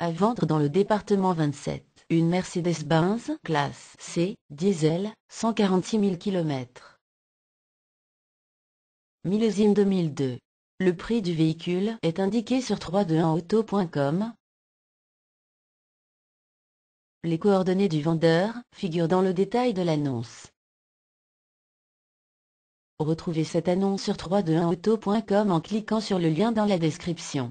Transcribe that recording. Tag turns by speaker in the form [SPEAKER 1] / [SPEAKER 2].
[SPEAKER 1] à vendre dans le département 27. Une Mercedes-Benz classe C, diesel, 146 000 km. Millésime 2002. Le prix du véhicule est indiqué sur 321auto.com. Les coordonnées du vendeur figurent dans le
[SPEAKER 2] détail de l'annonce. Retrouvez cette annonce sur 321auto.com en cliquant sur le lien dans la description.